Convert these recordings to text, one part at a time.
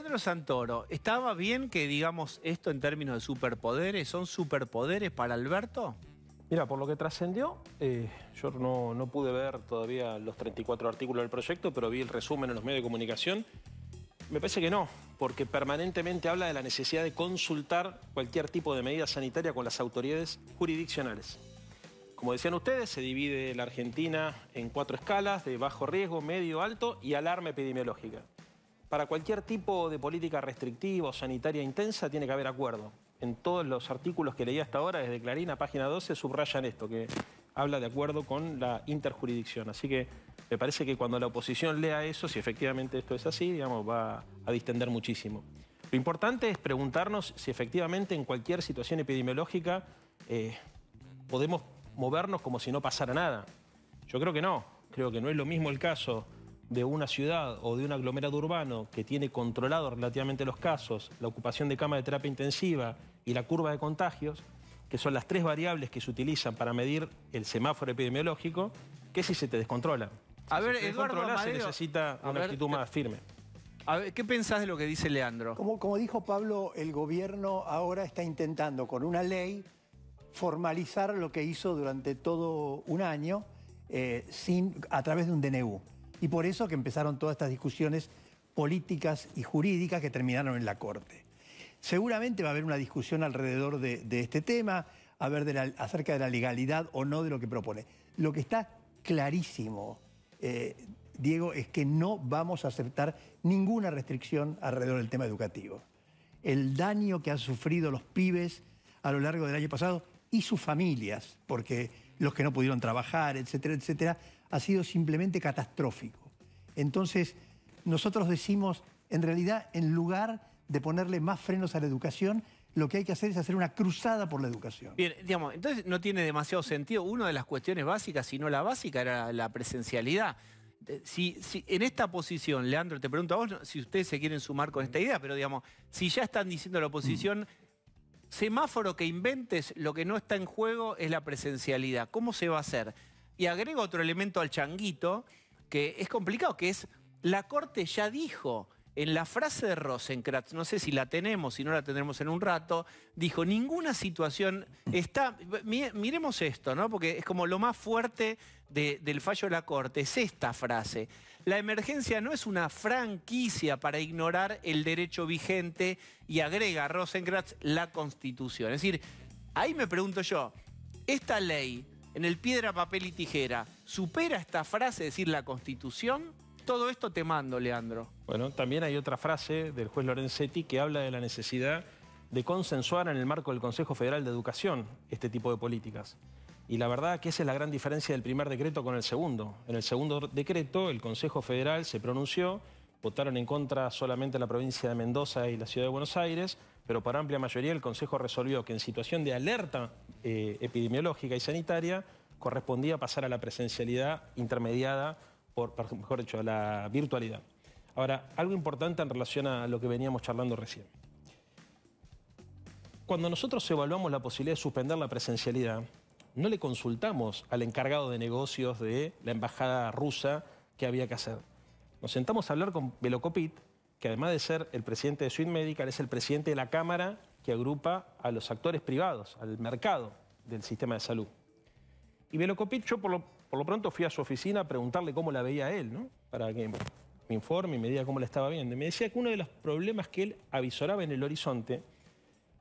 Pedro Santoro, ¿estaba bien que digamos esto en términos de superpoderes? ¿Son superpoderes para Alberto? Mira, por lo que trascendió, eh, yo no, no, pude ver todavía los 34 artículos del proyecto, pero vi el resumen en los medios de comunicación. Me parece que no, porque permanentemente habla de la necesidad de consultar cualquier tipo de medida sanitaria con las autoridades jurisdiccionales. Como decían ustedes, se divide la Argentina en cuatro escalas, de bajo riesgo, medio, alto y alarma epidemiológica. Para cualquier tipo de política restrictiva o sanitaria intensa tiene que haber acuerdo. En todos los artículos que leí hasta ahora, desde Clarín a página 12, subrayan esto, que habla de acuerdo con la interjurisdicción. Así que me parece que cuando la oposición lea eso, si efectivamente esto es así, digamos, va a distender muchísimo. Lo importante es preguntarnos si efectivamente en cualquier situación epidemiológica eh, podemos movernos como si no pasara nada. Yo creo que no. Creo que no es lo mismo el caso de una ciudad o de un aglomerado urbano que tiene controlado relativamente los casos, la ocupación de cama de terapia intensiva y la curva de contagios, que son las tres variables que se utilizan para medir el semáforo epidemiológico, ¿qué si se te descontrola. A si ver, se se necesita una actitud más eh, firme. A ver, ¿qué pensás de lo que dice Leandro? Como, dijo Pablo, el gobierno ahora está intentando con una ley formalizar lo que hizo durante todo un año eh, sin, a través de un DNU. Y por eso que empezaron todas estas discusiones políticas y jurídicas que terminaron en la Corte. Seguramente va a haber una discusión alrededor de, este tema, a ver acerca de la legalidad o no de lo que propone. Lo que está clarísimo, eh, Diego, es que no vamos a aceptar ninguna restricción alrededor del tema educativo. El daño que han sufrido los pibes a lo largo del año pasado y sus familias, porque los que no pudieron trabajar, etcétera, etcétera, ha sido simplemente catastrófico. Entonces, nosotros decimos, en realidad, en lugar de ponerle más frenos a la educación, lo que hay que hacer es hacer una cruzada por la educación. Bien, digamos, entonces no tiene demasiado sentido. Una de las cuestiones básicas, si no la básica, era la presencialidad. Eh, si, en esta posición, Leandro, te pregunto a vos si ustedes se quieren sumar con esta idea, pero digamos, si ya están diciendo la mm. oposición, semáforo que inventes, lo que no está en juego es la presencialidad. ¿Cómo se va a hacer? y agrego otro elemento al changuito que es complicado, que es la Corte ya dijo en la frase de Rosenkratz, no sé si la tenemos, si no la tendremos en un rato, dijo, ninguna situación está, miremos esto, ¿no? Porque es como lo más fuerte del fallo de la Corte, es esta frase. La emergencia no es una franquicia para ignorar el derecho vigente y agrega Rosenkratz la Constitución. Es decir, ahí me pregunto yo, esta ley en el piedra, papel y tijera, ¿supera esta frase decir la Constitución? Todo esto te mando, Leandro. Bueno, también hay otra frase del juez Lorenzetti que habla de la necesidad de consensuar en el marco del Consejo Federal de Educación este tipo de políticas. Y la verdad que esa es la gran diferencia del primer decreto con el segundo. En el segundo decreto el Consejo Federal se pronunció, votaron en contra solamente la provincia de Mendoza y la ciudad de Buenos Aires, pero por amplia mayoría el Consejo resolvió que en situación de alerta eh, epidemiológica y sanitaria, correspondía pasar a la presencialidad intermediada por, mejor dicho, a la virtualidad. Ahora, algo importante en relación a lo que veníamos charlando recién. Cuando nosotros evaluamos la posibilidad de suspender la presencialidad, no le consultamos al encargado de negocios de la embajada rusa qué había que hacer. Nos sentamos a hablar con Velocopit, que además de ser el presidente de Sweet Medical, es el presidente de la Cámara que agrupa a los actores privados, al mercado del sistema de salud. Y me lo por lo, por lo pronto fui a su oficina a preguntarle cómo la veía él, ¿no? Para que me informe y me diga cómo la estaba viendo. Y me decía que uno de los problemas que él avisoraba en el horizonte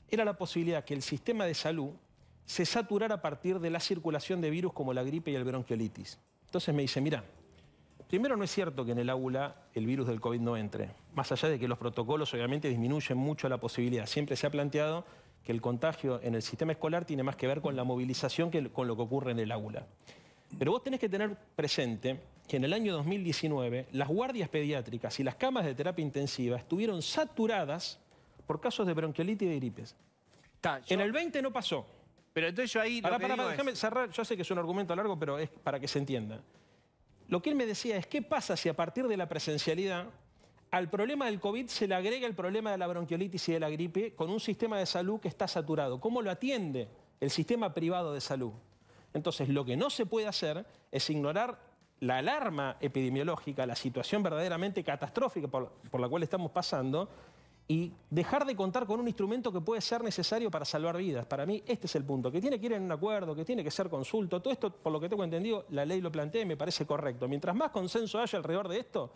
era la posibilidad que el sistema de salud se saturara a partir de la circulación de virus como la gripe y el bronquiolitis. Entonces me dice, mira, Primero, no es cierto que en el aula el virus del COVID no entre. Más allá de que los protocolos obviamente disminuyen mucho la posibilidad. Siempre se ha planteado que el contagio en el sistema escolar tiene más que ver con la movilización que con lo que ocurre en el aula. Pero vos tenés que tener presente que en el año 2019 las guardias pediátricas y las camas de terapia intensiva estuvieron saturadas por casos de bronquiolitis y de gripes. En el 20 no pasó. Pero entonces yo ahí... para, déjame cerrar. Yo sé que es un argumento largo, pero es para que se entienda lo que él me decía es, ¿qué pasa si a partir de la presencialidad al problema del COVID se le agrega el problema de la bronquiolitis y de la gripe con un sistema de salud que está saturado? ¿Cómo lo atiende el sistema privado de salud? Entonces, lo que no se puede hacer es ignorar la alarma epidemiológica, la situación verdaderamente catastrófica por, la cual estamos pasando, y dejar de contar con un instrumento que puede ser necesario para salvar vidas. Para mí este es el punto, que tiene que ir en un acuerdo, que tiene que ser consulto, todo esto, por lo que tengo entendido, la ley lo plantea y me parece correcto. Mientras más consenso haya alrededor de esto,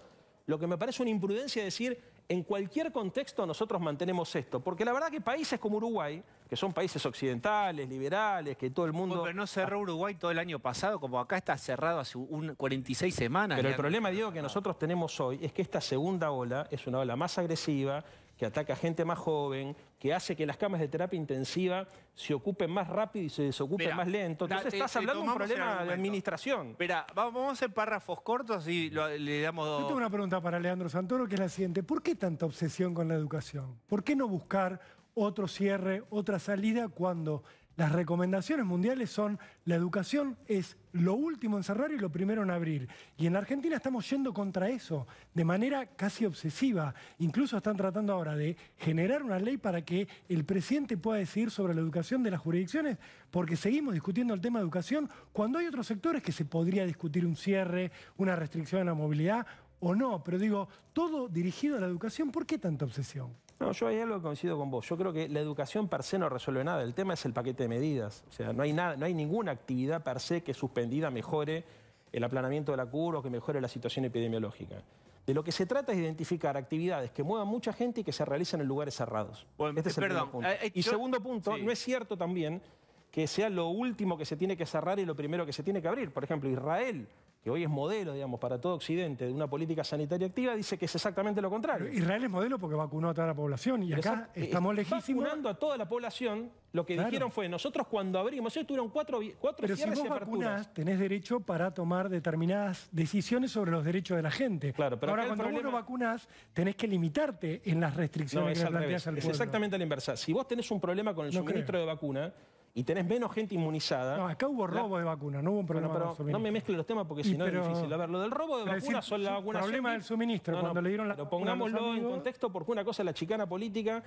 lo que me parece una imprudencia es decir, en cualquier contexto nosotros mantenemos esto, porque la verdad que países como Uruguay, que son países occidentales, liberales, que todo el mundo... Pero no cerró ah. Uruguay todo el año pasado, como acá está cerrado hace un 46 semanas. Pero el problema, Diego, que nosotros tenemos hoy es que esta segunda ola es una ola más agresiva, que ataca a gente más joven, que hace que las camas de terapia intensiva se ocupen más rápido y se desocupen más lento. Entonces estás hablando de un problema de administración. Mira, vamos a hacer párrafos cortos y le damos dos. Yo tengo una pregunta para Leandro Santoro que es la siguiente. ¿Por qué tanta obsesión con la educación? ¿Por qué no buscar otro cierre, otra salida cuando las recomendaciones mundiales son la educación es lo último en cerrar y lo primero en abrir. Y en Argentina estamos yendo contra eso de manera casi obsesiva. Incluso están tratando ahora de generar una ley para que el presidente pueda decidir sobre la educación de las jurisdicciones, porque seguimos discutiendo el tema de educación cuando hay otros sectores que se podría discutir un cierre, una restricción a la movilidad o no. Pero digo, todo dirigido a la educación, ¿por qué tanta obsesión? No, yo hay algo coincido con vos. Yo creo que la educación per se no resuelve nada. El tema es el paquete de medidas. O sea, no hay, nada, no hay ninguna actividad per se que suspendida mejore el aplanamiento de la curva o que mejore la situación epidemiológica. De lo que se trata es identificar actividades que muevan mucha gente y que se realizan en lugares cerrados. este es el punto. Eh, eh, y segundo punto, no es cierto también que sea lo último que se tiene que cerrar y lo primero que se tiene que abrir. Por ejemplo, Israel que hoy es modelo, digamos, para todo Occidente de una política sanitaria activa, dice que es exactamente lo contrario. Israel es modelo porque vacunó a toda la población y acá eh, estamos lejísimos. Vacunando a toda la población, lo que dijeron fue, nosotros cuando abrimos, ellos tuvieron cuatro, cuatro Pero si vos vacunás, tenés derecho para tomar determinadas decisiones sobre los derechos de la gente. Claro, pero Ahora, cuando problema... vos vacunás, tenés que limitarte en las restricciones no, que al planteas Es exactamente la inversa. Si vos tenés un problema con el suministro de vacuna, y tenés menos gente inmunizada. No, acá hubo robo de vacunas, no hubo un problema. no me mezcle los temas porque si no es difícil. A ver, lo del robo de vacunas son las vacunas. El problema del suministro, cuando le dieron la Lo pongámoslo en contexto porque una cosa es la chicana política.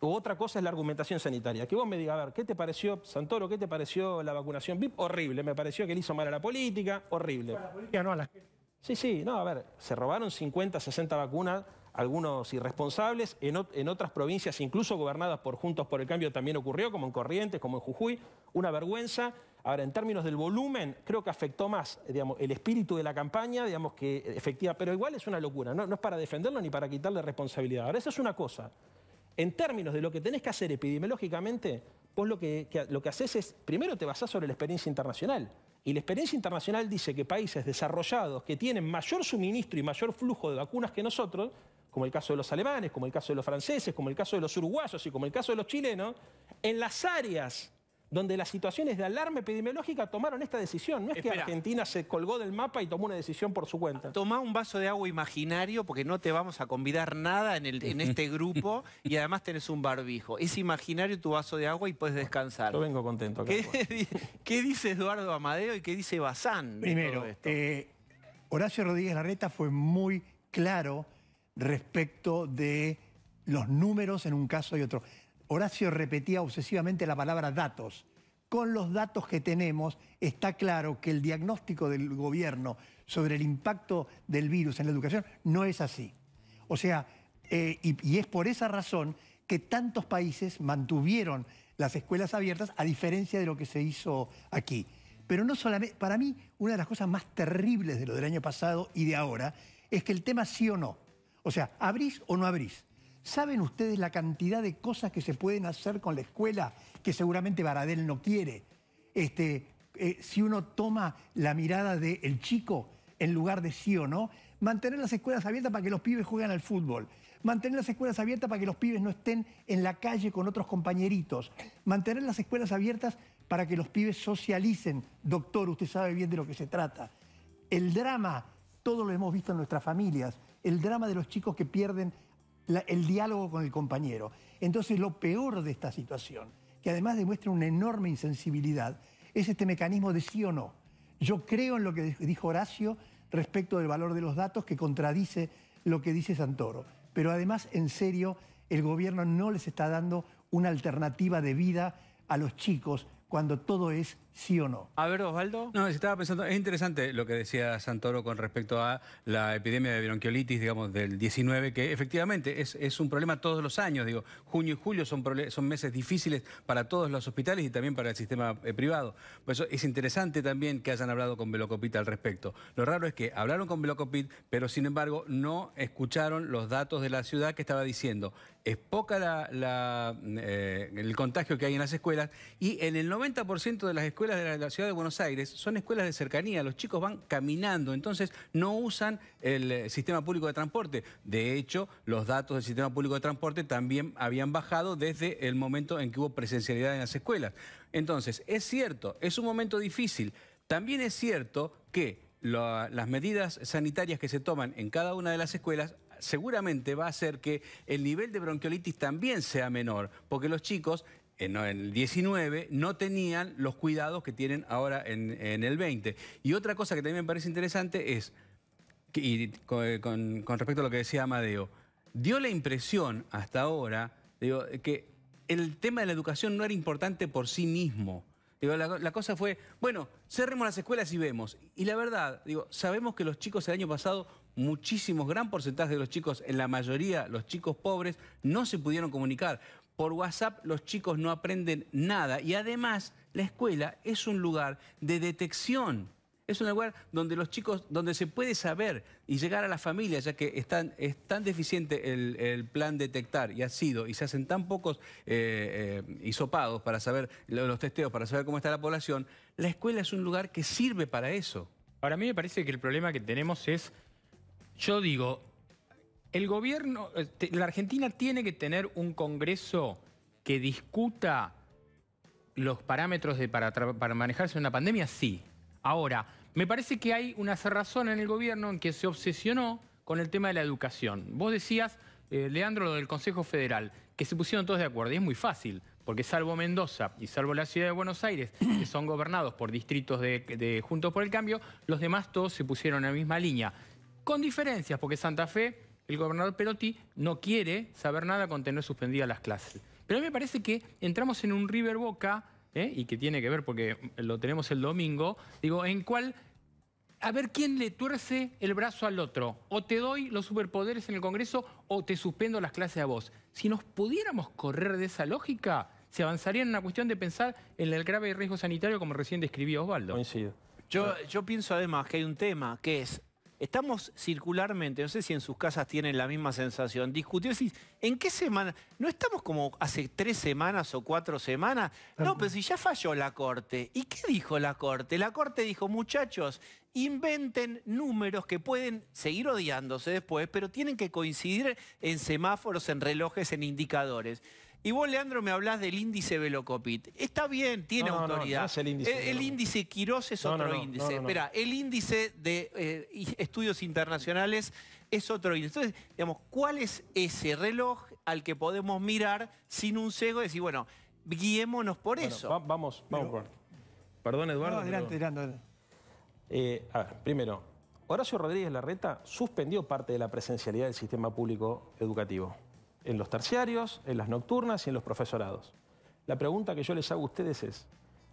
U otra cosa es la argumentación sanitaria. Que vos me digas, a ver, ¿qué te pareció, Santoro, qué te pareció la vacunación VIP? Horrible, me pareció que le hizo mal a la política, horrible. política, no a la gente. Sí, sí, no, a ver, se robaron 50, 60 vacunas algunos irresponsables, en, otras provincias incluso gobernadas por Juntos por el Cambio también ocurrió, como en Corrientes, como en Jujuy, una vergüenza. Ahora, en términos del volumen, creo que afectó más el espíritu de la campaña, digamos que efectiva, pero igual es una locura, no, es para defenderlo ni para quitarle responsabilidad. Ahora, eso es una cosa. En términos de lo que tenés que hacer epidemiológicamente, vos lo que, lo que haces es, primero te basás sobre la experiencia internacional. Y la experiencia internacional dice que países desarrollados que tienen mayor suministro y mayor flujo de vacunas que nosotros, como el caso de los alemanes, como el caso de los franceses, como el caso de los uruguayos y como el caso de los chilenos, en las áreas donde las situaciones de alarma epidemiológica tomaron esta decisión. No es que Argentina se colgó del mapa y tomó una decisión por su cuenta. Tomá un vaso de agua imaginario porque no te vamos a convidar nada en, este grupo y además tenés un barbijo. Es imaginario tu vaso de agua y puedes descansar. Yo vengo contento. ¿Qué, dice Eduardo Amadeo y qué dice Bazán? Primero, eh, Horacio Rodríguez Larreta fue muy claro respecto de los números en un caso y otro. Horacio repetía obsesivamente la palabra datos. Con los datos que tenemos, está claro que el diagnóstico del gobierno sobre el impacto del virus en la educación no es así. O sea, eh, y, y es por esa razón que tantos países mantuvieron las escuelas abiertas, a diferencia de lo que se hizo aquí. Pero no solamente, para mí, una de las cosas más terribles de lo del año pasado y de ahora es que el tema sí o no o sea, ¿abrís o no abrís? ¿Saben ustedes la cantidad de cosas que se pueden hacer con la escuela que seguramente Baradel no quiere? Este, eh, si uno toma la mirada del chico en lugar de sí o no, mantener las escuelas abiertas para que los pibes jueguen al fútbol, mantener las escuelas abiertas para que los pibes no estén en la calle con otros compañeritos, mantener las escuelas abiertas para que los pibes socialicen. Doctor, usted sabe bien de lo que se trata. El drama, todo lo hemos visto en nuestras familias el drama de los chicos que pierden el diálogo con el compañero. Entonces lo peor de esta situación, que además demuestra una enorme insensibilidad, es este mecanismo de sí o no. Yo creo en lo que dijo Horacio respecto del valor de los datos que contradice lo que dice Santoro. Pero además, en serio, el gobierno no les está dando una alternativa de vida a los chicos cuando todo es sí o no. A ver, Osvaldo. No, estaba pensando, es interesante lo que decía Santoro con respecto a la epidemia de bronquiolitis, digamos, del 19, que efectivamente es, un problema todos los años, digo, junio y julio son, meses difíciles para todos los hospitales y también para el sistema eh, privado. Por eso es interesante también que hayan hablado con Velocopit al respecto. Lo raro es que hablaron con Velocopit, pero sin embargo no escucharon los datos de la ciudad que estaba diciendo es poca la, eh, el contagio que hay en las escuelas y en el 90% de las escuelas escuelas de la, ciudad de Buenos Aires son escuelas de cercanía, los chicos van caminando, entonces no usan el eh, sistema público de transporte. De hecho, los datos del sistema público de transporte también habían bajado desde el momento en que hubo presencialidad en las escuelas. Entonces, es cierto, es un momento difícil. También es cierto que las medidas sanitarias que se toman en cada una de las escuelas seguramente va a hacer que el nivel de bronquiolitis también sea menor, porque los chicos eh, en, el 19 no tenían los cuidados que tienen ahora en, el 20. Y otra cosa que también me parece interesante es, y eh, con, respecto a lo que decía Amadeo, dio la impresión hasta ahora digo, que el tema de la educación no era importante por sí mismo. la, la, cosa fue, bueno, cerremos las escuelas y vemos. Y la verdad, digo, sabemos que los chicos el año pasado, muchísimos, gran porcentaje de los chicos, en la mayoría los chicos pobres, no se pudieron comunicar por WhatsApp los chicos no aprenden nada. Y además, la escuela es un lugar de detección. Es un lugar donde los chicos, donde se puede saber y llegar a la familia, ya que es tan, deficiente el, plan detectar y ha sido, y se hacen tan pocos eh, eh hisopados para saber, los testeos para saber cómo está la población, la escuela es un lugar que sirve para eso. Para mí me parece que el problema que tenemos es, yo digo, el gobierno, eh, la Argentina tiene que tener un Congreso que discuta los parámetros para, para manejarse una pandemia, sí. Ahora, me parece que hay una cerrazón en el gobierno en que se obsesionó con el tema de la educación. Vos decías, eh, Leandro, lo del Consejo Federal, que se pusieron todos de acuerdo, y es muy fácil, porque salvo Mendoza y salvo la ciudad de Buenos Aires, que son gobernados por distritos de, de Juntos por el Cambio, los demás todos se pusieron en la misma línea. Con diferencias, porque Santa Fe el gobernador Perotti no quiere saber nada con tener suspendidas las clases. Pero a mí me parece que entramos en un River Boca, ¿eh? y que tiene que ver porque lo tenemos el domingo, digo, en cual a ver quién le tuerce el brazo al otro. O te doy los superpoderes en el Congreso o te suspendo las clases a vos. Si nos pudiéramos correr de esa lógica, se avanzaría en una cuestión de pensar en el grave riesgo sanitario como recién describió Osvaldo. Coincido. yo pienso además que hay un tema que es estamos circularmente, no sé si en sus casas tienen la misma sensación, Discutió si, ¿en qué semana? ¿No estamos como hace tres semanas o cuatro semanas? No, pero si ya falló la Corte. ¿Y qué dijo la Corte? La Corte dijo, muchachos, inventen números que pueden seguir odiándose después, pero tienen que coincidir en semáforos, en relojes, en indicadores. Y vos, Leandro, me hablás del índice Velocopit. Está bien, tiene autoridad. No, es el índice. El, índice Quirós es otro índice. Espera, el índice de eh, estudios internacionales es otro índice. Entonces, digamos, ¿cuál es ese reloj al que podemos mirar sin un cego y decir, bueno, guiémonos por eso? vamos, vamos Perdón, Eduardo. adelante, adelante. Eh, primero, Horacio Rodríguez Larreta suspendió parte de la presencialidad del sistema público educativo en los terciarios, en las nocturnas y en los profesorados. La pregunta que yo les hago a ustedes es,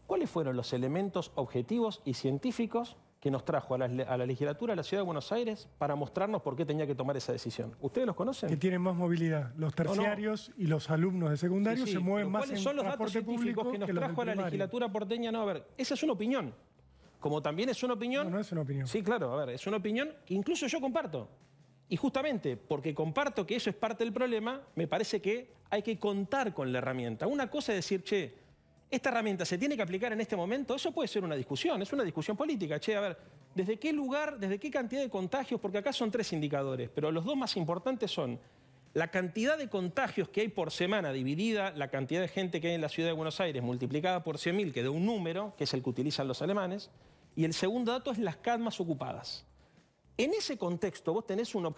¿cuáles fueron los elementos objetivos y científicos que nos trajo a la, legislatura de la Ciudad de Buenos Aires para mostrarnos por qué tenía que tomar esa decisión. ¿Ustedes los conocen? Que tienen más movilidad. Los terciarios y los alumnos de secundario se mueven más en son los datos científicos que nos trajo a la legislatura porteña? No, a ver, esa es una opinión. Como también es una opinión... No, no es una opinión. Sí, claro, a ver, es una opinión que incluso yo comparto. Y justamente porque comparto que eso es parte del problema, me parece que hay que contar con la herramienta. Una cosa es decir, che, esta herramienta se tiene que aplicar en este momento, eso puede ser una discusión, es una discusión política. Che, a ver, ¿desde qué lugar, desde qué cantidad de contagios? Porque acá son tres indicadores, pero los dos más importantes son la cantidad de contagios que hay por semana dividida, la cantidad de gente que hay en la ciudad de Buenos Aires multiplicada por 100.000, que da un número, que es el que utilizan los alemanes, y el segundo dato es las camas ocupadas. En ese contexto vos tenés un,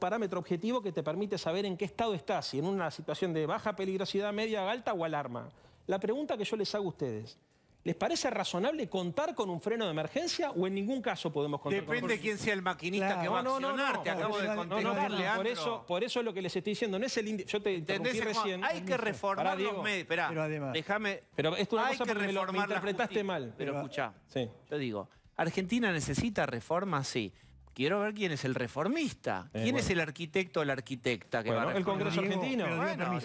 parámetro objetivo que te permite saber en qué estado estás, si en una situación de baja peligrosidad, media, alta o alarma. La pregunta que yo les hago a ustedes, ¿Les parece razonable contar con un freno de emergencia o en ningún caso podemos contar con Depende con de quién sea el maquinista que va a accionar, no, acabo de contestar, No, por eso, por eso es lo que les estoy diciendo, no es el... Yo te interrumpí recién. Hay que reformar los medios, espera. pero además, déjame... Pero esto es una cosa que me, lo, interpretaste mal. Pero, pero escuchá, sí. yo digo, ¿Argentina necesita reformas? Sí. Quiero ver quién es el reformista, eh, quién es el arquitecto o la arquitecta que va a El Congreso Argentino.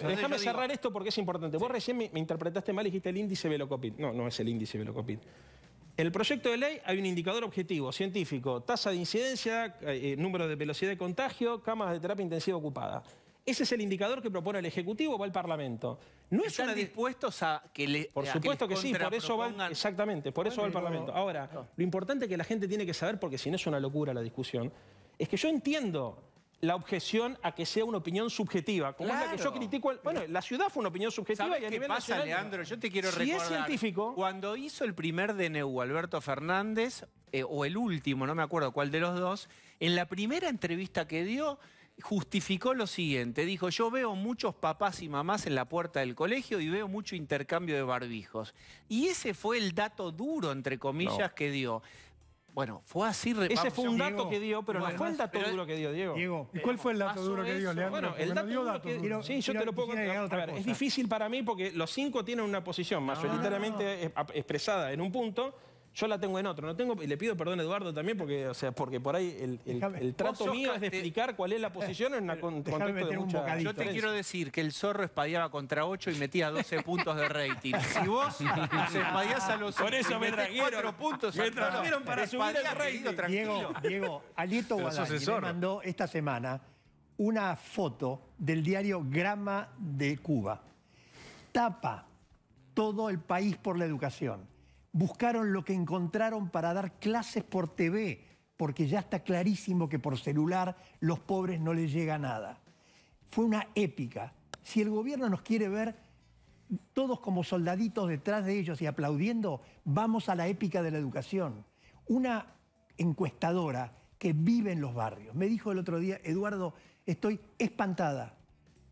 déjame cerrar esto porque es importante. Vos recién me, interpretaste mal, y dijiste el índice Velocopit. No, no es el índice Velocopit. En el proyecto de ley hay un indicador objetivo, científico, tasa de incidencia, eh, eh, número de velocidad de contagio, camas de terapia intensiva ocupada. Ese es el indicador que propone el Ejecutivo o el Parlamento. No es ¿Están dispuestos a que le Por supuesto que, sí, por eso va exactamente, por eso va el Parlamento. Ahora, lo importante que la gente tiene que saber porque si no es una locura la discusión, es que yo entiendo la objeción a que sea una opinión subjetiva, como es la que yo critico. bueno, la ciudad fue una opinión subjetiva y a qué pasa, Leandro? Yo te quiero si es científico... Cuando hizo el primer DNU Alberto Fernández, eh, o el último, no me acuerdo cuál de los dos, en la primera entrevista que dio justificó lo siguiente, dijo, yo veo muchos papás y mamás en la puerta del colegio y veo mucho intercambio de barbijos. Y ese fue el dato duro, entre comillas, que dio. Bueno, fue así. Ese fue un dato que dio, pero no, fue el dato duro que dio, Diego. ¿Y cuál fue el dato duro que dio, Leandro? Bueno, el dato, Sí, yo te lo puedo contar. Es difícil para mí porque los cinco tienen una posición ah. mayoritariamente eh, expresada en un punto, yo la tengo en otro, no tengo, y le pido perdón a Eduardo también, porque, o sea, porque por ahí el, trato mío es de explicar cuál es la posición en una contexto de mucha... Yo te quiero decir que el zorro espadeaba contra 8 y metía 12 puntos de rating. Si vos espadías a los Por eso me trajeron, puntos, me trajeron para subir el rating. Diego, Diego, Alito Guadagnini mandó esta semana una foto del diario Grama de Cuba. Tapa todo el país por la educación buscaron lo que encontraron para dar clases por TV, porque ya está clarísimo que por celular los pobres no les llega nada. Fue una épica. Si el gobierno nos quiere ver todos como soldaditos detrás de ellos y aplaudiendo, vamos a la épica de la educación. Una encuestadora que vive en los barrios me dijo el otro día, Eduardo, estoy espantada.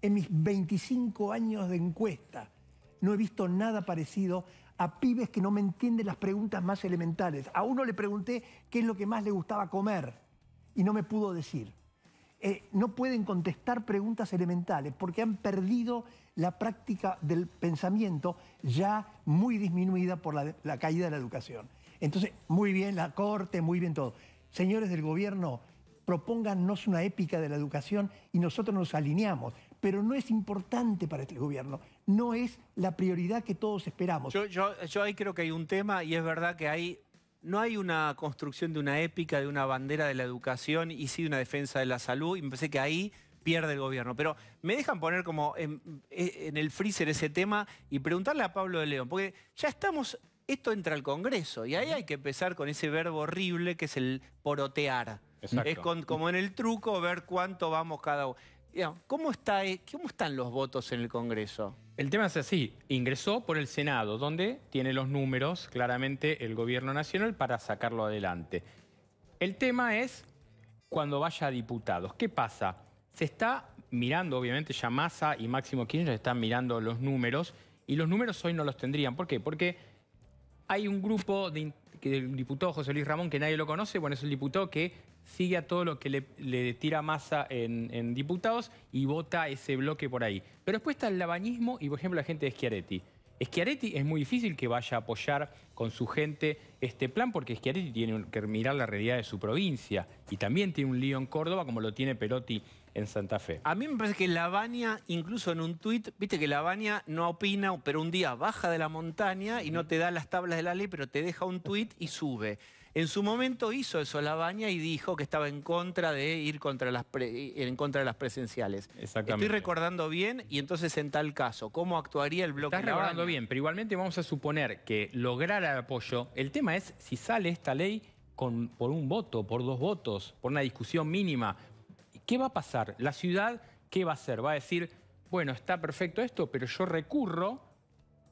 En mis 25 años de encuesta no he visto nada parecido a pibes que no me entienden las preguntas más elementales. A uno le pregunté qué es lo que más le gustaba comer y no me pudo decir. Eh, no pueden contestar preguntas elementales porque han perdido la práctica del pensamiento ya muy disminuida por la, caída de la educación. Entonces, muy bien la corte, muy bien todo. Señores del gobierno, propónganos una épica de la educación y nosotros nos alineamos. Pero no es importante para este gobierno no es la prioridad que todos esperamos. Yo, ahí creo que hay un tema y es verdad que hay no hay una construcción de una épica, de una bandera de la educación y sí de una defensa de la salud. Y me parece que ahí pierde el gobierno. Pero me dejan poner como en, e, el freezer ese tema y preguntarle a Pablo de León, porque ya estamos, esto entra al Congreso y ahí hay que empezar con ese verbo horrible que es el porotear. Es como en el truco ver cuánto vamos cada uno. ¿Cómo, está, eh, ¿Cómo están los votos en el Congreso? El tema es así, ingresó por el Senado, donde tiene los números, claramente, el gobierno nacional para sacarlo adelante. El tema es cuando vaya a diputados. ¿Qué pasa? Se está mirando, obviamente, ya y Máximo Kirchner están mirando los números, y los números hoy no los tendrían. ¿Por qué? Porque hay un grupo de, del diputado José Luis Ramón, que nadie lo conoce, bueno, es el diputado que sigue a todo lo que le, tira masa en, diputados y vota ese bloque por ahí. Pero después está el labañismo y, por ejemplo, la gente de Schiaretti. Schiaretti es muy difícil que vaya a apoyar con su gente este plan porque Schiaretti tiene que mirar la realidad de su provincia y también tiene un lío en Córdoba como lo tiene Perotti en Santa Fe. A mí me parece que Lavagna, incluso en un tuit, viste que Lavagna no opina, pero un día baja de la montaña y no te da las tablas de la ley, pero te deja un tuit y sube. En su momento hizo eso la baña y dijo que estaba en contra de ir contra las en contra de las presenciales. Estoy recordando bien y entonces en tal caso, ¿cómo actuaría el bloque? Estás recordando bien, pero igualmente vamos a suponer que lograra el apoyo. El tema es si sale esta ley con, por un voto, por dos votos, por una discusión mínima. ¿Qué va a pasar? La ciudad, ¿qué va a hacer? Va a decir, bueno, está perfecto esto, pero yo recurro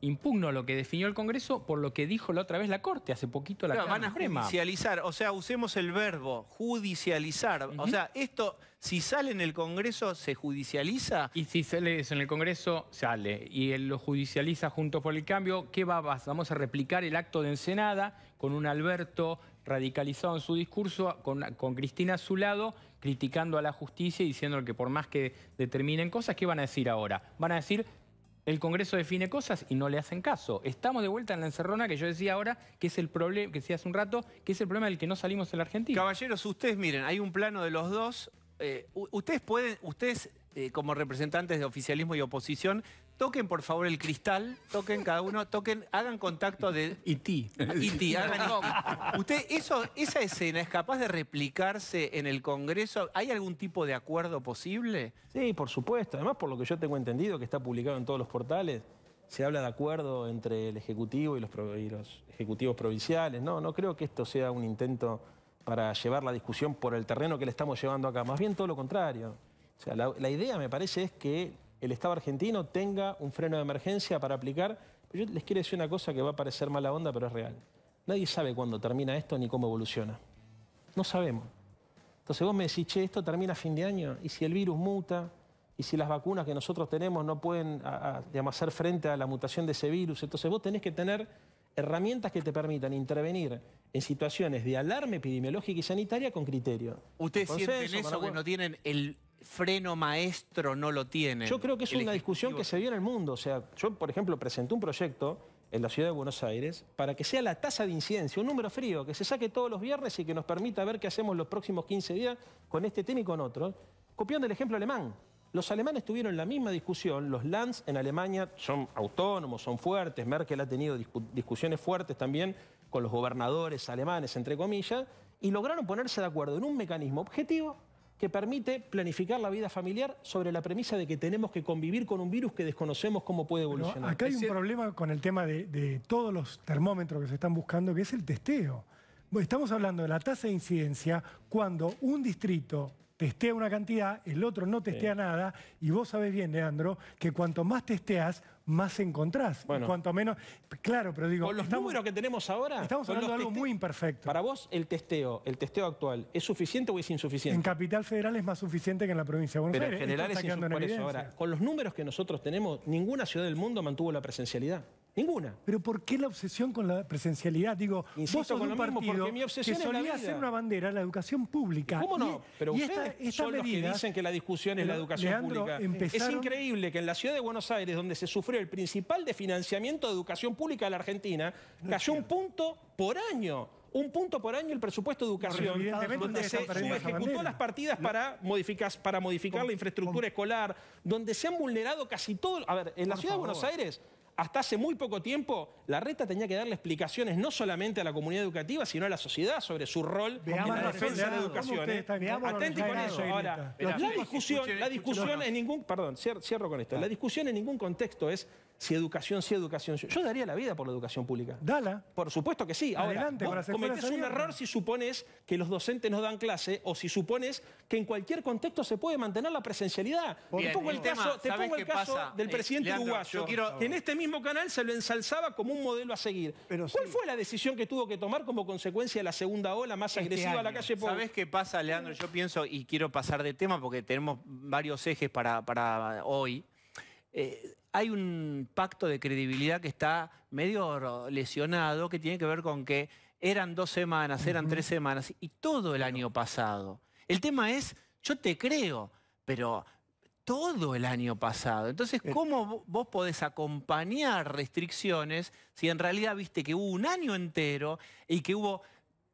impugno lo que definió el Congreso por lo que dijo la otra vez la Corte, hace poquito la no, Van a judicializar, o sea, usemos el verbo, judicializar. O sea, esto, si sale en el Congreso, ¿se judicializa? Y si sale en el Congreso, sale. Y él lo judicializa junto por el cambio. ¿Qué va? Vamos a replicar el acto de Ensenada con un Alberto radicalizado en su discurso, con, con Cristina a su lado, criticando a la justicia y diciendo que por más que determinen cosas, ¿qué van a decir ahora? Van a decir, el Congreso define cosas y no le hacen caso. Estamos de vuelta en la encerrona que yo decía ahora, que es el problema, que decía hace un rato, que es el problema del que no salimos en la Argentina. Caballeros, ustedes miren, hay un plano de los dos, eh, ustedes pueden, ustedes eh, como representantes de oficialismo y oposición, toquen por favor el cristal, toquen cada uno, toquen, hagan contacto de... Y ti. Usted, esa escena es capaz de replicarse en el Congreso. ¿Hay algún tipo de acuerdo posible? Sí, por supuesto. Además, por lo que yo tengo entendido, que está publicado en todos los portales, se habla de acuerdo entre el Ejecutivo y los, y los ejecutivos provinciales. No, no creo que esto sea un intento para llevar la discusión por el terreno que le estamos llevando acá. Más bien todo lo contrario. O sea, la, idea me parece es que el Estado argentino tenga un freno de emergencia para aplicar. yo les quiero decir una cosa que va a parecer mala onda, pero es real. Nadie sabe cuándo termina esto ni cómo evoluciona. No sabemos. Entonces vos me decís, che, esto termina a fin de año, y si el virus muta, y si las vacunas que nosotros tenemos no pueden hacer frente a la mutación de ese virus, entonces vos tenés que tener herramientas que te permitan intervenir en situaciones de alarma epidemiológica y sanitaria con criterio. ¿Ustedes sienten eso, no tienen el freno maestro, no lo tienen? Yo creo que es una discusión que se dio en el mundo. O sea, yo, por ejemplo, presenté un proyecto en la ciudad de Buenos Aires para que sea la tasa de incidencia, un número frío, que se saque todos los viernes y que nos permita ver qué hacemos los próximos 15 días con este tema y con otros, copiando el ejemplo alemán. Los alemanes tuvieron la misma discusión, los Lands en Alemania son autónomos, son fuertes, Merkel ha tenido discusiones fuertes también con los gobernadores alemanes, entre comillas, y lograron ponerse de acuerdo en un mecanismo objetivo que permite planificar la vida familiar sobre la premisa de que tenemos que convivir con un virus que desconocemos cómo puede evolucionar. acá hay un problema con el tema de, todos los termómetros que se están buscando, que es el testeo. Estamos hablando de la tasa de incidencia cuando un distrito testea una cantidad, el otro no testea nada, y vos sabés bien, Leandro, que cuanto más testeas, más encontrás. Cuanto menos... Claro, pero digo... Con los números que tenemos ahora... Estamos hablando de algo muy imperfecto. Para vos, el testeo, el testeo actual, ¿es suficiente o es insuficiente? En Capital Federal es más suficiente que en la provincia de Buenos pero en general es insuficiente. Ahora, con los números que nosotros tenemos, ninguna ciudad del mundo mantuvo la presencialidad. Ninguna. Pero ¿por qué la obsesión con la presencialidad? Digo, Insisto, vos con mismo, porque mi obsesión que solía ser una bandera la educación pública. ¿Cómo no? Pero ustedes que dicen que la discusión es la educación pública. Es increíble que en la ciudad de Buenos Aires, donde se sufrió el principal desfinanciamiento de educación pública de la Argentina, cayó un punto por año un punto por año el presupuesto de educación, donde se ejecutó las partidas para, modificar la infraestructura escolar, donde se han vulnerado casi todo. A ver, en la ciudad de Buenos Aires hasta hace muy poco tiempo, la reta tenía que darle explicaciones no solamente a la comunidad educativa, sino a la sociedad sobre su rol en la defensa de la educación. ¿eh? Atente con eso. Ahora, la discusión, la discusión en ningún... Perdón, cierro con esto. Ah. La discusión en ningún contexto es si educación sí, si educación Yo daría la vida por la educación pública. Dala. Por supuesto que sí. Ahora, Adelante, vos un error si supones que los docentes no dan clase o si supones que en cualquier contexto se puede mantener la presencialidad. te pongo el, caso, del eh, presidente uruguayo, que en este mismo canal se lo ensalzaba como un modelo a seguir. ¿Cuál fue la decisión que tuvo que tomar como consecuencia de la segunda ola más este agresiva a la calle pública? Sabes qué pasa, Leandro? Yo pienso, y quiero pasar de tema porque tenemos varios ejes para, para hoy. Eh, hay un pacto de credibilidad que está medio lesionado, que tiene que ver con que eran dos semanas, eran tres semanas, y todo el año pasado. El tema es, yo te creo, pero todo el año pasado. Entonces, eh. ¿cómo vos podés acompañar restricciones si en realidad viste que hubo un año entero y que hubo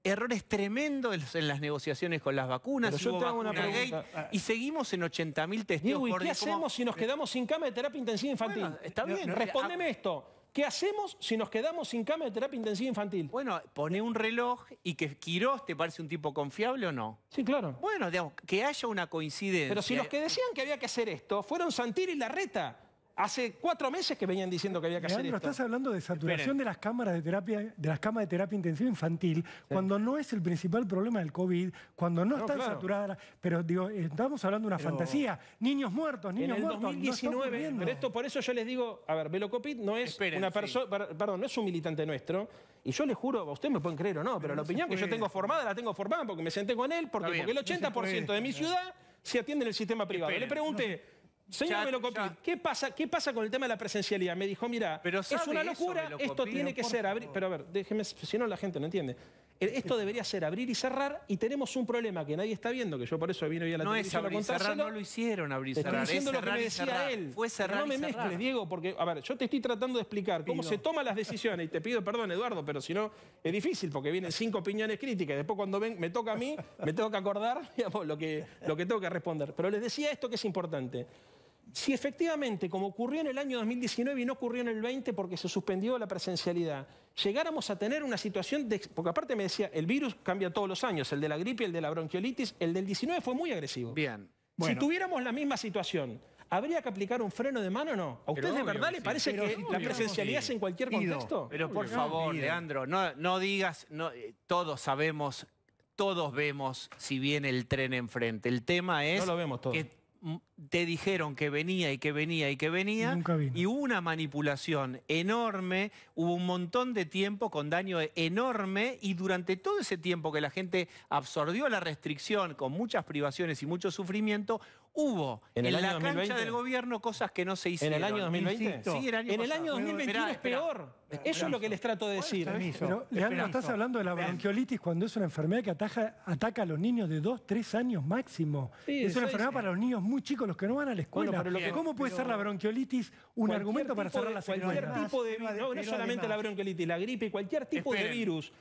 errores tremendos en las negociaciones con las vacunas. Yo te una pregunta. Ah. y seguimos en 80.000 testigos. ¿y ¿qué hacemos si nos eh, quedamos sin cama de terapia intensiva infantil? está bien. Respóndeme ah, esto. ¿Qué hacemos si nos quedamos sin cama de terapia intensiva infantil? Bueno, pone un reloj y que Quirós te parece un tipo confiable o no. Sí, claro. Bueno, digamos, que haya una coincidencia. Pero si los que decían que había que hacer esto fueron Santir y Larreta. Hace cuatro meses que venían diciendo que había que hacer esto. estás hablando de saturación de las cámaras de terapia, de las camas de terapia intensiva infantil, cuando no es el principal problema del COVID, cuando no, están saturadas. Pero digo, estamos hablando de una fantasía. Niños muertos, niños en el 2019, pero esto, por eso yo les digo, a ver, Velocopit no es una persona, perdón, no es un militante nuestro. Y yo les juro, a ustedes me pueden creer o no, pero, la opinión que yo tengo formada, la tengo formada porque me senté con él, porque, el 80% de mi ciudad se atiende en el sistema privado. Le pregunté. Señor Melocopil, ¿qué pasa, ¿qué pasa con el tema de la presencialidad? Me dijo, mira, es una locura, esto tiene que ser abrir... Pero a ver, déjeme, si no la gente no entiende. E-, esto debería ser abrir y cerrar y tenemos un problema que nadie está viendo, que yo por eso vine hoy a la no televisión es abrir, no lo hicieron abrir, cerrar. Estoy diciendo lo que me decía él. Fue cerrar no me mezcles, Diego, porque, a ver, yo te estoy tratando de explicar cómo se toman las decisiones y te pido perdón, Eduardo, pero si no es difícil porque vienen cinco opiniones críticas y después cuando ven, me toca a mí, me tengo que acordar lo, que, lo que tengo que responder. Pero les decía esto que es importante si efectivamente, como ocurrió en el año 2019 y no ocurrió en el 20 porque se suspendió la presencialidad, llegáramos a tener una situación de... Porque aparte me decía, el virus cambia todos los años, el de la gripe, el de la bronquiolitis, el del 19 fue muy agresivo. Bien. Si tuviéramos la misma situación, ¿habría que aplicar un freno de mano o no? ¿A ustedes de verdad le parece que la presencialidad es en cualquier contexto? Pero por favor, Leandro, no, digas, no, eh, todos sabemos, todos vemos si viene el tren enfrente. El tema es... No lo vemos todos te dijeron que venía y que venía y que venía. Y hubo una manipulación enorme, hubo un montón de tiempo con daño enorme y durante todo ese tiempo que la gente absorbió la restricción con muchas privaciones y mucho sufrimiento, hubo en, la cancha del gobierno cosas que no se hicieron. ¿En el año 2020? Sí, en el año 2021 es peor. Eso es lo que les trato de decir. Pero, Leandro, estás hablando de la bronquiolitis cuando es una enfermedad que ataca, ataca a los niños de dos, tres años máximo. es una enfermedad para los niños muy chicos, que no van a la escuela. ¿Cómo puede ser la bronquiolitis un argumento para cerrar la Cualquier tipo de no, solamente la bronquiolitis, la gripe, y cualquier tipo de virus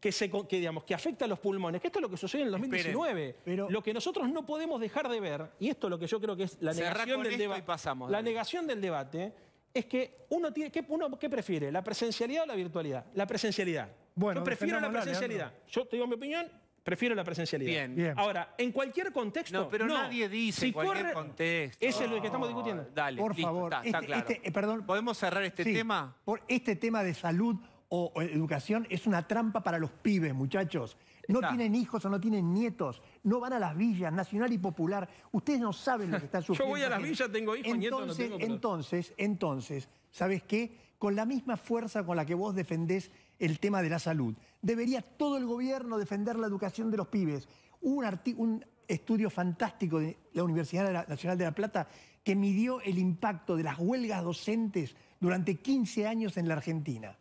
que, se, que, digamos, que afecta a los pulmones, que esto es lo que sucedió en el 2019. lo que nosotros no podemos dejar de ver, y esto es lo que yo creo que es la negación del debate. La negación del debate es que uno tiene. ¿qué, uno, ¿Qué prefiere? ¿La presencialidad o la virtualidad? La presencialidad. Bueno, yo prefiero la presencialidad. Yo te digo mi opinión, Prefiero la presencialidad. Bien. Bien. Ahora, en cualquier contexto. No, pero nadie dice cualquier contexto. es lo que estamos discutiendo. Dale, por favor. Está, este, claro. Este, eh, perdón. ¿Podemos cerrar este tema? este tema de salud o, educación es una trampa para los pibes, muchachos. No tienen hijos o no tienen nietos. No van a las villas, nacional y popular. Ustedes no saben lo que están sufriendo. Yo voy a las villas, tengo hijos, nietos, no Entonces, entonces, ¿sabes qué? Con la misma fuerza con la que vos defendés el tema de la salud. Debería todo el gobierno defender la educación de los pibes. Un, un estudio fantástico de la Universidad Nacional de La Plata que midió el impacto de las huelgas docentes durante 15 años en la Argentina.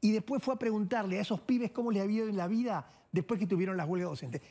Y después fue a preguntarle a esos pibes cómo les había ido en la vida después que tuvieron las huelgas docentes.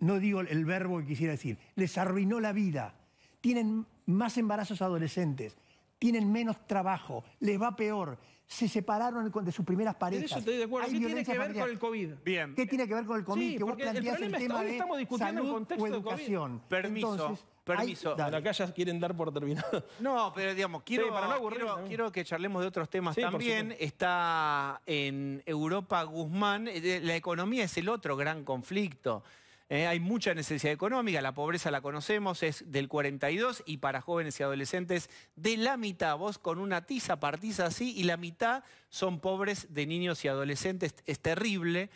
No digo el verbo que quisiera decir, les arruinó la vida. Tienen más embarazos adolescentes, tienen menos trabajo, les va peor se separaron de sus primeras parejas. estoy de acuerdo. ¿Qué tiene que ver con el COVID? Bien. ¿Qué tiene que ver con el COVID? Sí, que vos planteás el, tema de estamos discutiendo salud en contexto o educación. Permiso. Permiso. Para acá ya quieren dar por terminado. No, pero digamos, quiero, para no quiero, que charlemos de otros temas también. Está en Europa Guzmán. Eh, la economía es el otro gran conflicto. Eh, hay mucha necesidad económica, la pobreza la conocemos, es del 42 y para jóvenes y adolescentes de la mitad, vos con una tiza partís así y la mitad son pobres de niños y adolescentes, es terrible.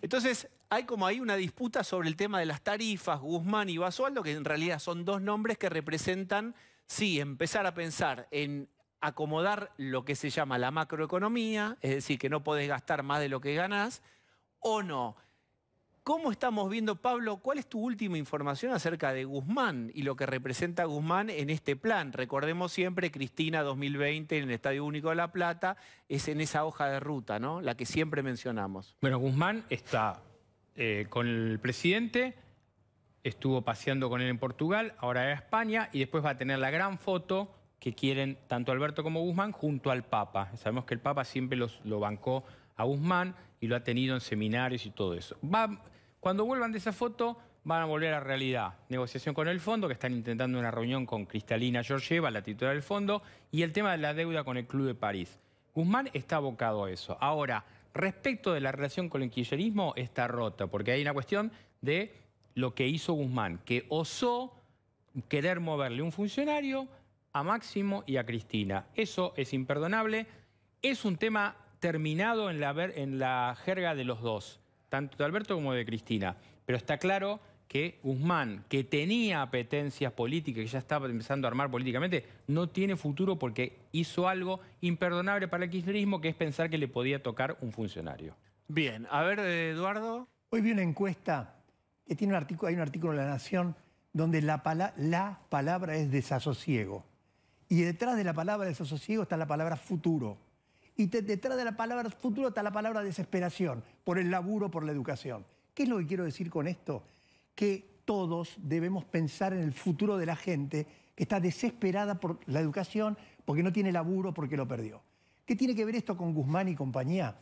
Entonces, hay como ahí una disputa sobre el tema de las tarifas, Guzmán y Basualdo, que en realidad son dos nombres que representan, sí, empezar a pensar en acomodar lo que se llama la macroeconomía, es decir, que no podés gastar más de lo que ganás, o no. ¿Cómo estamos viendo, Pablo? ¿Cuál es tu última información acerca de Guzmán y lo que representa Guzmán en este plan? Recordemos siempre, Cristina 2020 en el Estadio Único de La Plata, es en esa hoja de ruta, ¿no? La que siempre mencionamos. Bueno, Guzmán está eh, con el presidente, estuvo paseando con él en Portugal, ahora en España, y después va a tener la gran foto que quieren tanto Alberto como Guzmán junto al Papa. Sabemos que el Papa siempre los, lo bancó a Guzmán y lo ha tenido en seminarios y todo eso. Va, cuando vuelvan de esa foto, van a volver a realidad. Negociación con el fondo, que están intentando una reunión con Cristalina Georgieva, la titular del fondo, y el tema de la deuda con el Club de París. Guzmán está abocado a eso. Ahora, respecto de la relación con el kirchnerismo, está rota, porque hay una cuestión de lo que hizo Guzmán, que osó querer moverle un funcionario a Máximo y a Cristina. Eso es imperdonable. Es un tema terminado en la jerga de los dos tanto de Alberto como de Cristina. Pero está claro que Guzmán, que tenía apetencias políticas, que ya estaba empezando a armar políticamente, no tiene futuro porque hizo algo imperdonable para el kirchnerismo, que es pensar que le podía tocar un funcionario. Bien, a ver, eh, Eduardo. Hoy vi una encuesta, que tiene un artículo, hay un artículo en La Nación, donde la palabra es desasosiego. Y detrás de la palabra desasosiego está la palabra futuro. Y detrás de la palabra futuro está la palabra desesperación, por el laburo, por la educación. ¿Qué es lo que quiero decir con esto? Que todos debemos pensar en el futuro de la gente que está desesperada por la educación, porque no tiene laburo, porque lo perdió. ¿Qué tiene que ver esto con Guzmán y compañía?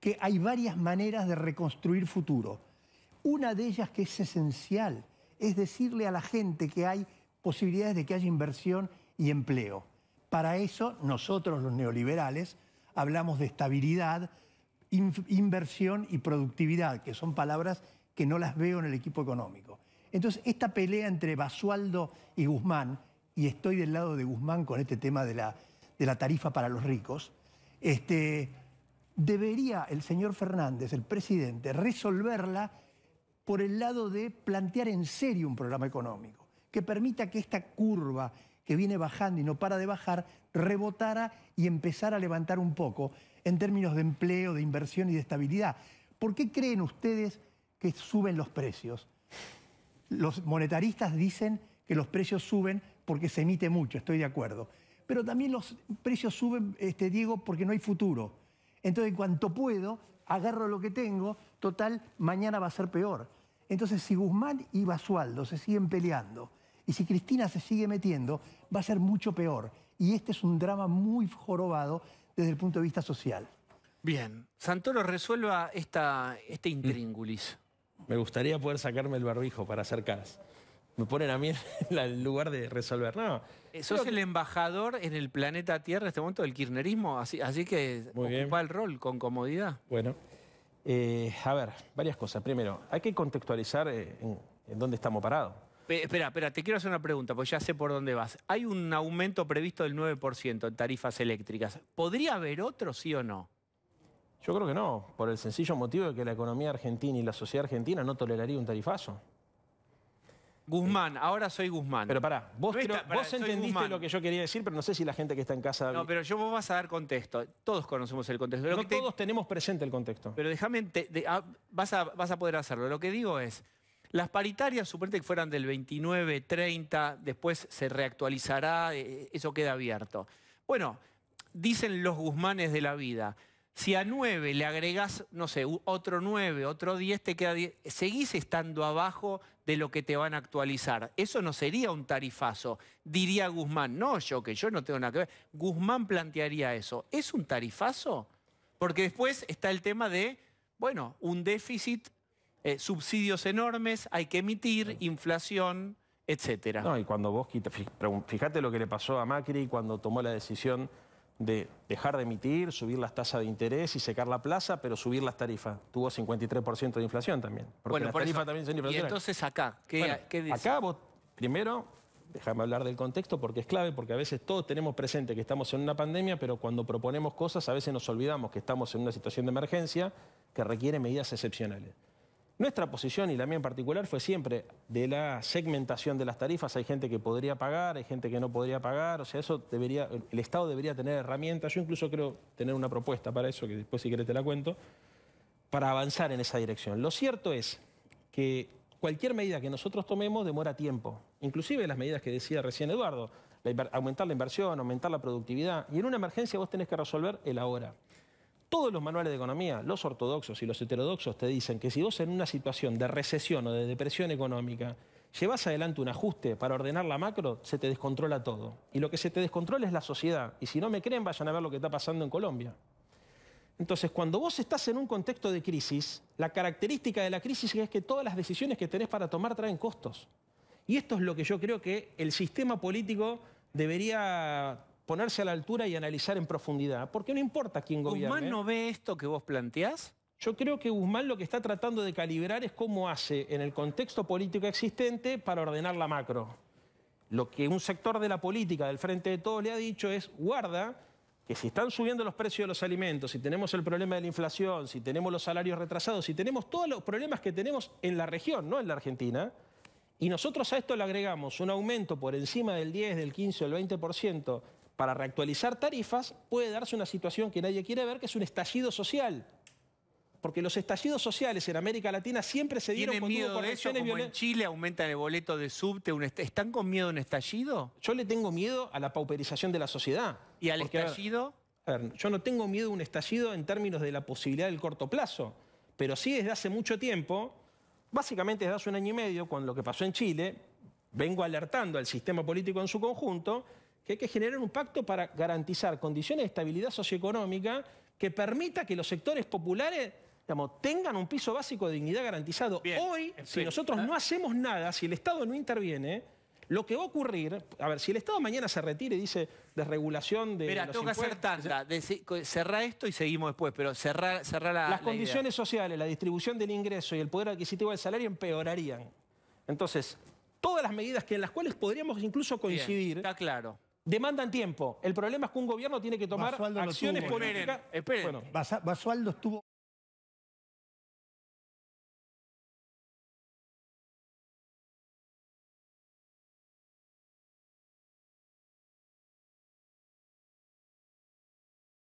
Que hay varias maneras de reconstruir futuro. Una de ellas que es esencial es decirle a la gente que hay posibilidades de que haya inversión y empleo. Para eso nosotros los neoliberales hablamos de estabilidad, inversión y productividad, que son palabras que no las veo en el equipo económico. Entonces, esta pelea entre Basualdo y Guzmán, y estoy del lado de Guzmán con este tema de la, de la tarifa para los ricos, este, debería el señor Fernández, el presidente, resolverla por el lado de plantear en serio un programa económico que permita que esta curva que viene bajando y no para de bajar, rebotara y empezara a levantar un poco en términos de empleo, de inversión y de estabilidad. ¿Por qué creen ustedes que suben los precios? Los monetaristas dicen que los precios suben porque se emite mucho, estoy de acuerdo. Pero también los precios suben, este, Diego, porque no hay futuro. Entonces, en cuanto puedo, agarro lo que tengo, total, mañana va a ser peor. Entonces, si Guzmán y Basualdo se siguen peleando, y si Cristina se sigue metiendo, va a ser mucho peor. Y este es un drama muy jorobado desde el punto de vista social. Bien. Santoro, resuelva esta, este mm. intríngulis. Me gustaría poder sacarme el barbijo para hacer caras. Me ponen a mí en el lugar de resolver. No. Eh, ¿Sos el embajador en el planeta Tierra en este momento del kirchnerismo? Así, que Muy ocupa bien. el rol con comodidad. Bueno. Eh, a ver, varias cosas. Primero, hay que contextualizar eh, en dónde estamos parados espera, espera, te quiero hacer una pregunta, porque ya sé por dónde vas. Hay un aumento previsto del 9% en tarifas eléctricas. ¿Podría haber otro, sí o no? Yo creo que no, por el sencillo motivo de que la economía argentina y la sociedad argentina no toleraría un tarifazo. Guzmán, ahora soy Guzmán. Pero pará, vos, entendiste lo que yo quería decir, pero no sé si la gente que está en casa... No, pero yo vos vas a dar contexto. Todos conocemos el contexto. no todos tenemos presente el contexto. Pero déjame... Ah, vas, vas a poder hacerlo. Lo que digo es, las paritarias, suponete que fueran del 29, 30, después se reactualizará, eh, eh, eso queda abierto. Bueno, dicen los Guzmanes de la vida, si a 9 le agregás, no sé, otro 9, otro 10, te queda 10, seguís estando abajo de lo que te van a actualizar. Eso no sería un tarifazo, diría Guzmán. No, yo que yo no tengo nada que ver. Guzmán plantearía eso. ¿Es un tarifazo? Porque después está el tema de, bueno, un déficit eh, subsidios enormes, hay que emitir, inflación, etc. No, y cuando vos fíjate lo que le pasó a Macri cuando tomó la decisión de dejar de emitir, subir las tasas de interés y secar la plaza, pero subir las tarifas. Tuvo 53% de inflación también. Porque bueno, las tarifas también Y entonces acá, ¿qué, dice? Acá vos, primero, déjame hablar del contexto porque es clave, porque a veces todos tenemos presente que estamos en una pandemia, pero cuando proponemos cosas a veces nos olvidamos que estamos en una situación de emergencia que requiere medidas excepcionales. Nuestra posición, y la mía en particular, fue siempre de la segmentación de las tarifas. Hay gente que podría pagar, hay gente que no podría pagar. O sea, eso debería, el Estado debería tener herramientas. Yo incluso creo tener una propuesta para eso, que después si querés te la cuento, para avanzar en esa dirección. Lo cierto es que cualquier medida que nosotros tomemos demora tiempo. Inclusive las medidas que decía recién Eduardo, aumentar la inversión, aumentar la productividad. Y en una emergencia vos tenés que resolver el ahora. Todos los manuales de economía, los ortodoxos y los heterodoxos, te dicen que si vos en una situación de recesión o de depresión económica llevas adelante un ajuste para ordenar la macro, se te descontrola todo. Y lo que se te descontrola es la sociedad. Y si no me creen, vayan a ver lo que está pasando en Colombia. Entonces, cuando vos estás en un contexto de crisis, la característica de la crisis es que todas las decisiones que tenés para tomar traen costos. Y esto es lo que yo creo que el sistema político debería ponerse a la altura y analizar en profundidad, porque no importa quién gobierne... ¿Guzmán no ve esto que vos planteás? Yo creo que Guzmán lo que está tratando de calibrar es cómo hace en el contexto político existente para ordenar la macro. Lo que un sector de la política del Frente de Todos le ha dicho es, guarda, que si están subiendo los precios de los alimentos, si tenemos el problema de la inflación, si tenemos los salarios retrasados, si tenemos todos los problemas que tenemos en la región, no en la Argentina, y nosotros a esto le agregamos un aumento por encima del 10, del 15 del 20% para reactualizar tarifas, puede darse una situación que nadie quiere ver, que es un estallido social. Porque los estallidos sociales en América Latina siempre se dieron con miedo de eso, como en Chile aumentan el boleto de subte, ¿están con miedo a un estallido? Yo le tengo miedo a la pauperización de la sociedad. ¿Y al estallido? yo no tengo miedo a un estallido en términos de la posibilidad del corto plazo, pero sí desde hace mucho tiempo, básicamente desde hace un año y medio, con lo que pasó en Chile, vengo alertando al sistema político en su conjunto que hay que generar un pacto para garantizar condiciones de estabilidad socioeconómica que permita que los sectores populares tengan un piso básico de dignidad garantizado. Hoy, si nosotros no hacemos nada, si el Estado no interviene, lo que va a ocurrir, a ver, si el Estado mañana se retire, y dice desregulación de. Mira, tengo que hacer tanta. cerrar esto y seguimos después, pero cerrar cerrá la. Las condiciones sociales, la distribución del ingreso y el poder adquisitivo del salario empeorarían. Entonces, todas las medidas que en las cuales podríamos incluso coincidir. está claro demandan tiempo. El problema es que un gobierno tiene que tomar acciones políticas. Basualdo estuvo...